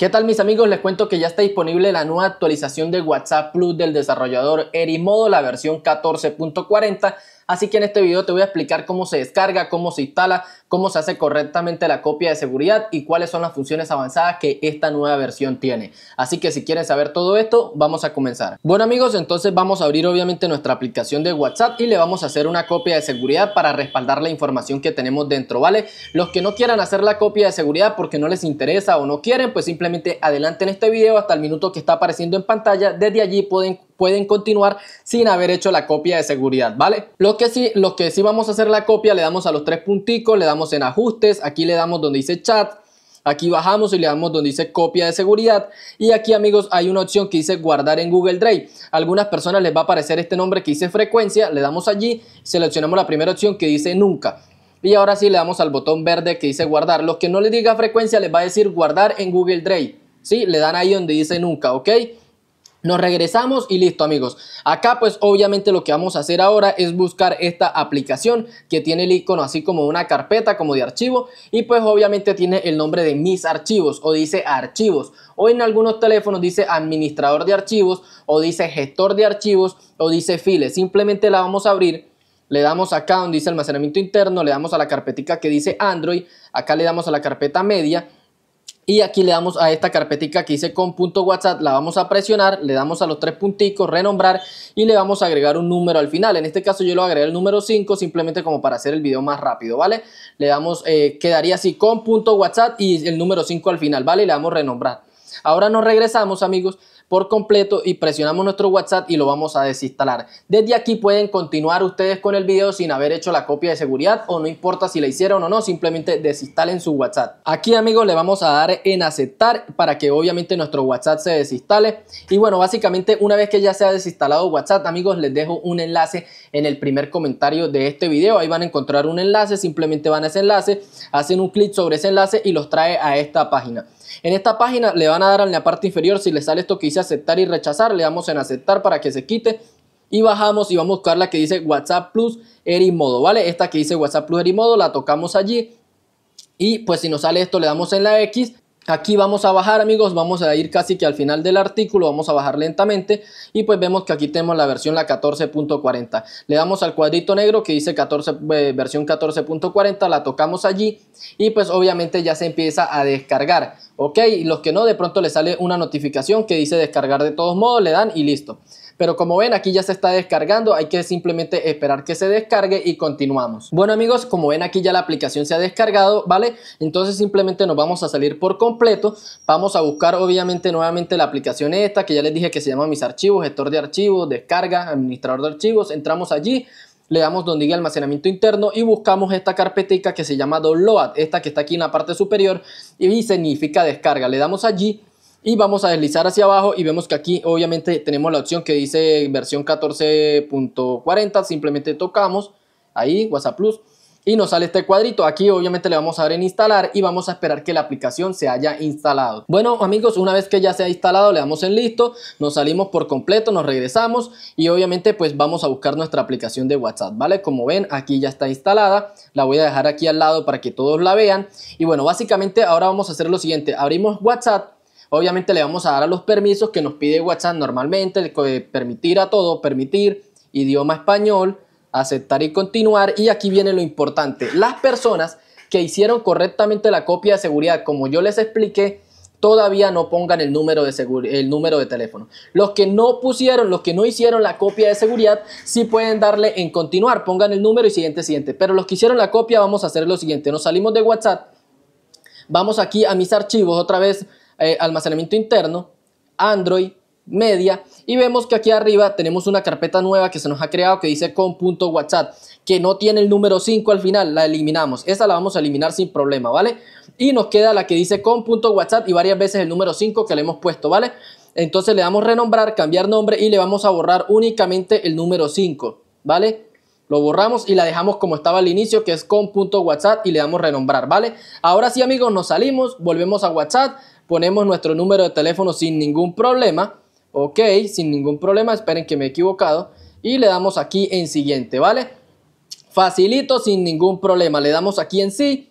¿Qué tal mis amigos? Les cuento que ya está disponible la nueva actualización de WhatsApp Plus del desarrollador Erimodo, la versión 14.40 Así que en este video te voy a explicar cómo se descarga, cómo se instala, cómo se hace correctamente la copia de seguridad y cuáles son las funciones avanzadas que esta nueva versión tiene. Así que si quieres saber todo esto, vamos a comenzar. Bueno amigos, entonces vamos a abrir obviamente nuestra aplicación de WhatsApp y le vamos a hacer una copia de seguridad para respaldar la información que tenemos dentro, ¿vale? Los que no quieran hacer la copia de seguridad porque no les interesa o no quieren, pues simplemente adelanten este video hasta el minuto que está apareciendo en pantalla. Desde allí pueden pueden continuar sin haber hecho la copia de seguridad, ¿vale? Lo que sí, lo que sí vamos a hacer la copia, le damos a los tres punticos, le damos en ajustes, aquí le damos donde dice chat, Aquí bajamos y le damos donde dice copia de seguridad y aquí amigos hay una opción que dice guardar en Google Drive. algunas personas les va a aparecer este nombre que dice frecuencia, le damos allí, seleccionamos la primera opción que dice nunca. Y ahora sí le damos al botón verde que dice guardar. Los que no le diga frecuencia les va a decir guardar en Google Drive. ¿Sí? Le dan ahí donde dice nunca, ¿ok? Nos regresamos y listo amigos. Acá pues obviamente lo que vamos a hacer ahora es buscar esta aplicación que tiene el icono así como una carpeta como de archivo y pues obviamente tiene el nombre de mis archivos o dice archivos o en algunos teléfonos dice administrador de archivos o dice gestor de archivos o dice files. Simplemente la vamos a abrir le damos acá donde dice almacenamiento interno, le damos a la carpetica que dice Android, acá le damos a la carpeta media y aquí le damos a esta carpetica que dice whatsapp la vamos a presionar, le damos a los tres punticos, renombrar y le vamos a agregar un número al final. En este caso yo lo agregué el número 5 simplemente como para hacer el video más rápido, ¿vale? Le damos, eh, quedaría así con punto whatsapp y el número 5 al final, ¿vale? Y le damos renombrar. Ahora nos regresamos amigos por completo y presionamos nuestro WhatsApp y lo vamos a desinstalar. Desde aquí pueden continuar ustedes con el video sin haber hecho la copia de seguridad o no importa si la hicieron o no, simplemente desinstalen su WhatsApp. Aquí amigos le vamos a dar en aceptar para que obviamente nuestro WhatsApp se desinstale. Y bueno, básicamente una vez que ya se ha desinstalado WhatsApp, amigos, les dejo un enlace en el primer comentario de este video. Ahí van a encontrar un enlace, simplemente van a ese enlace, hacen un clic sobre ese enlace y los trae a esta página. En esta página le van a dar en la parte inferior, si le sale esto que dice aceptar y rechazar, le damos en aceptar para que se quite y bajamos y vamos a buscar la que dice WhatsApp Plus modo ¿vale? Esta que dice WhatsApp Plus modo la tocamos allí y pues si nos sale esto le damos en la X Aquí vamos a bajar amigos, vamos a ir casi que al final del artículo, vamos a bajar lentamente y pues vemos que aquí tenemos la versión la 14.40. Le damos al cuadrito negro que dice 14, eh, versión 14.40, la tocamos allí y pues obviamente ya se empieza a descargar. Ok, los que no de pronto le sale una notificación que dice descargar de todos modos, le dan y listo. Pero como ven, aquí ya se está descargando, hay que simplemente esperar que se descargue y continuamos. Bueno amigos, como ven aquí ya la aplicación se ha descargado, ¿vale? Entonces simplemente nos vamos a salir por completo. Vamos a buscar obviamente nuevamente la aplicación esta que ya les dije que se llama mis archivos, gestor de archivos, descarga, administrador de archivos. Entramos allí le damos donde diga almacenamiento interno y buscamos esta carpetica que se llama download, esta que está aquí en la parte superior y significa descarga. Le damos allí y vamos a deslizar hacia abajo y vemos que aquí obviamente tenemos la opción que dice versión 14.40. Simplemente tocamos ahí WhatsApp Plus y nos sale este cuadrito. Aquí obviamente le vamos a dar en instalar y vamos a esperar que la aplicación se haya instalado. Bueno amigos, una vez que ya se ha instalado le damos en listo, nos salimos por completo, nos regresamos y obviamente pues vamos a buscar nuestra aplicación de WhatsApp, ¿vale? Como ven aquí ya está instalada, la voy a dejar aquí al lado para que todos la vean. Y bueno, básicamente ahora vamos a hacer lo siguiente, abrimos WhatsApp Obviamente le vamos a dar a los permisos que nos pide WhatsApp normalmente, eh, permitir a todo, permitir idioma español, aceptar y continuar. Y aquí viene lo importante. Las personas que hicieron correctamente la copia de seguridad, como yo les expliqué, todavía no pongan el número de, el número de teléfono. Los que no pusieron, los que no hicieron la copia de seguridad, sí pueden darle en continuar, pongan el número y siguiente, siguiente. Pero los que hicieron la copia, vamos a hacer lo siguiente. Nos salimos de WhatsApp, vamos aquí a mis archivos otra vez eh, almacenamiento interno, Android, media y vemos que aquí arriba tenemos una carpeta nueva que se nos ha creado que dice com.whatsapp que no tiene el número 5 al final, la eliminamos, esa la vamos a eliminar sin problema, ¿vale? Y nos queda la que dice com.whatsapp y varias veces el número 5 que le hemos puesto, ¿vale? Entonces le damos renombrar, cambiar nombre y le vamos a borrar únicamente el número 5, ¿vale? Lo borramos y la dejamos como estaba al inicio que es com.whatsapp y le damos renombrar, ¿vale? Ahora sí amigos nos salimos, volvemos a WhatsApp ponemos nuestro número de teléfono sin ningún problema. Ok, sin ningún problema, esperen que me he equivocado. Y le damos aquí en siguiente, ¿vale? Facilito, sin ningún problema. Le damos aquí en sí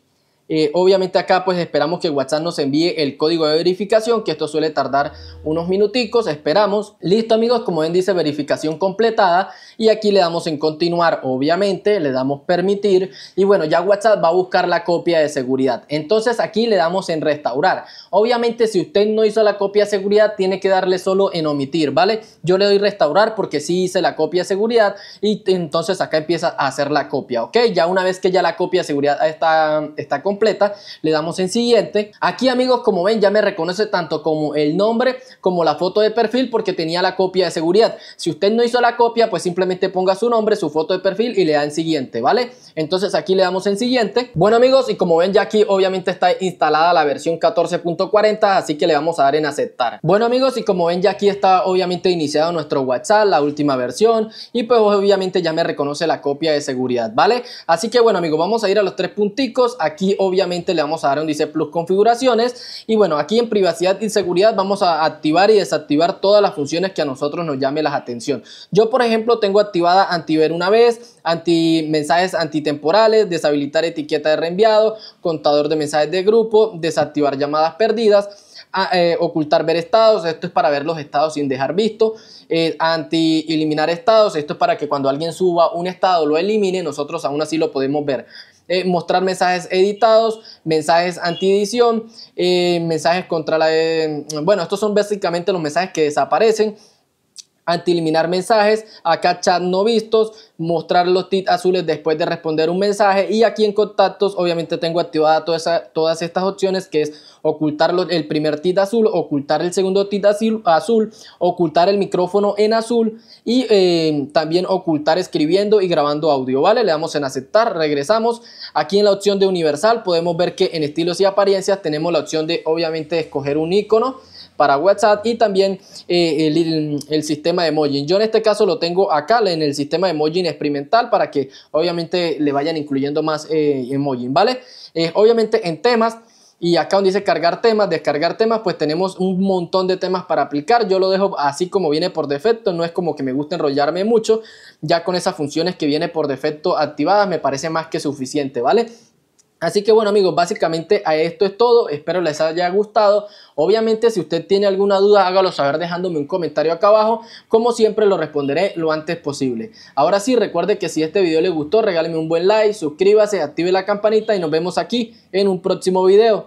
eh, obviamente acá pues esperamos que WhatsApp nos envíe el código de verificación, que esto suele tardar unos minuticos, esperamos. Listo amigos, como ven dice verificación completada y aquí le damos en continuar, obviamente, le damos permitir y bueno, ya WhatsApp va a buscar la copia de seguridad. Entonces aquí le damos en restaurar. Obviamente si usted no hizo la copia de seguridad tiene que darle solo en omitir, ¿vale? Yo le doy restaurar porque sí hice la copia de seguridad y entonces acá empieza a hacer la copia, ¿ok? Ya una vez que ya la copia de seguridad está, está completa, completa, le damos en siguiente. Aquí amigos, como ven, ya me reconoce tanto como el nombre como la foto de perfil porque tenía la copia de seguridad. Si usted no hizo la copia, pues simplemente ponga su nombre, su foto de perfil y le da en siguiente, ¿vale? Entonces aquí le damos en siguiente. Bueno amigos, y como ven ya aquí obviamente está instalada la versión 14.40, así que le vamos a dar en aceptar. Bueno amigos, y como ven ya aquí está obviamente iniciado nuestro WhatsApp, la última versión, y pues obviamente ya me reconoce la copia de seguridad, ¿vale? Así que bueno amigos, vamos a ir a los tres punticos. Aquí obviamente obviamente le vamos a dar un dice plus configuraciones y bueno aquí en privacidad y seguridad vamos a activar y desactivar todas las funciones que a nosotros nos llame la atención yo por ejemplo tengo activada anti-ver una vez anti mensajes antitemporales deshabilitar etiqueta de reenviado contador de mensajes de grupo desactivar llamadas perdidas ah, eh, ocultar ver estados, esto es para ver los estados sin dejar visto, eh, anti eliminar estados, esto es para que cuando alguien suba un estado lo elimine, nosotros aún así lo podemos ver. Eh, mostrar mensajes editados, mensajes anti-edición, eh, mensajes contra la... Mm, bueno, estos son básicamente los mensajes que desaparecen eliminar mensajes, acá chat no vistos, mostrar los tips azules después de responder un mensaje y aquí en contactos obviamente tengo activada todas estas opciones que es ocultar el primer tit azul, ocultar el segundo tit azul, azul ocultar el micrófono en azul y eh, también ocultar escribiendo y grabando audio, ¿vale? Le damos en aceptar, regresamos. Aquí en la opción de universal podemos ver que en estilos y apariencias tenemos la opción de obviamente escoger un icono para WhatsApp y también eh, el, sistema de emoji. Yo en este caso lo tengo acá en el sistema de emoji experimental para que obviamente le vayan incluyendo más eh, ¿vale? Eh, obviamente en temas. Y acá donde dice cargar temas, descargar temas, pues tenemos un montón de temas para aplicar. Yo lo dejo así como viene por defecto, no es como que me gusta enrollarme mucho. Ya con esas funciones que viene por defecto activadas me parece más que suficiente, ¿vale? Así que bueno amigos, básicamente a esto es todo, espero les haya gustado. Obviamente si usted tiene alguna duda hágalo saber dejándome un comentario acá abajo, como siempre lo responderé lo antes posible. Ahora sí, recuerde que si este video le gustó regáleme un buen like, suscríbase, active la campanita y nos vemos aquí en un próximo video.